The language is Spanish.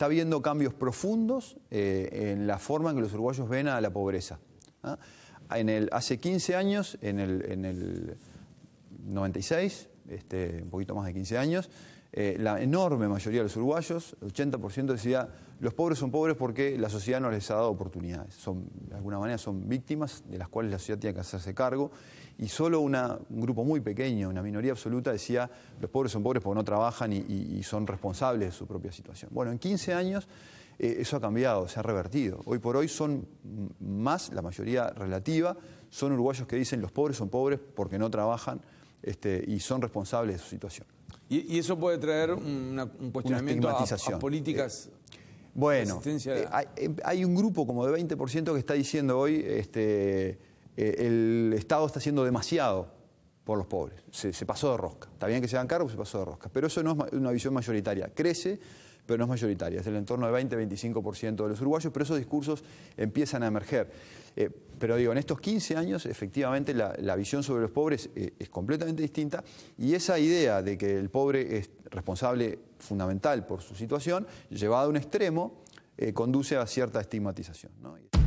está habiendo cambios profundos eh, en la forma en que los uruguayos ven a la pobreza. ¿ah? En el, hace 15 años, en el 96, este, un poquito más de 15 años, eh, la enorme mayoría de los uruguayos, el 80% decía, los pobres son pobres porque la sociedad no les ha dado oportunidades. Son, de alguna manera son víctimas de las cuales la sociedad tiene que hacerse cargo. Y solo un grupo muy pequeño, una minoría absoluta, decía, los pobres son pobres porque no trabajan y, son responsables de su propia situación. Bueno, en 15 años eh, eso ha cambiado, se ha revertido. Hoy por hoy son más, la mayoría relativa, son uruguayos que dicen, los pobres son pobres porque no trabajan este, y son responsables de su situación. ¿Y, eso puede traer un cuestionamiento a, políticas? Eh, bueno, eh, Hay, em, hay, un grupo como de 20% que está diciendo hoy este, eh, el Estado está haciendo demasiado por los pobres. Se, se pasó de rosca. Está bien que se hagan cargo, se pasó de rosca. Pero eso no es una visión mayoritaria. Crece pero no es mayoritaria, es del entorno de 20-25% de los uruguayos, pero esos discursos empiezan a emerger. Eh, pero digo, en estos 15 años efectivamente la, visión sobre los pobres eh, es completamente distinta y esa idea de que el pobre es responsable fundamental por su situación, llevada a un extremo, eh, conduce a cierta estigmatización.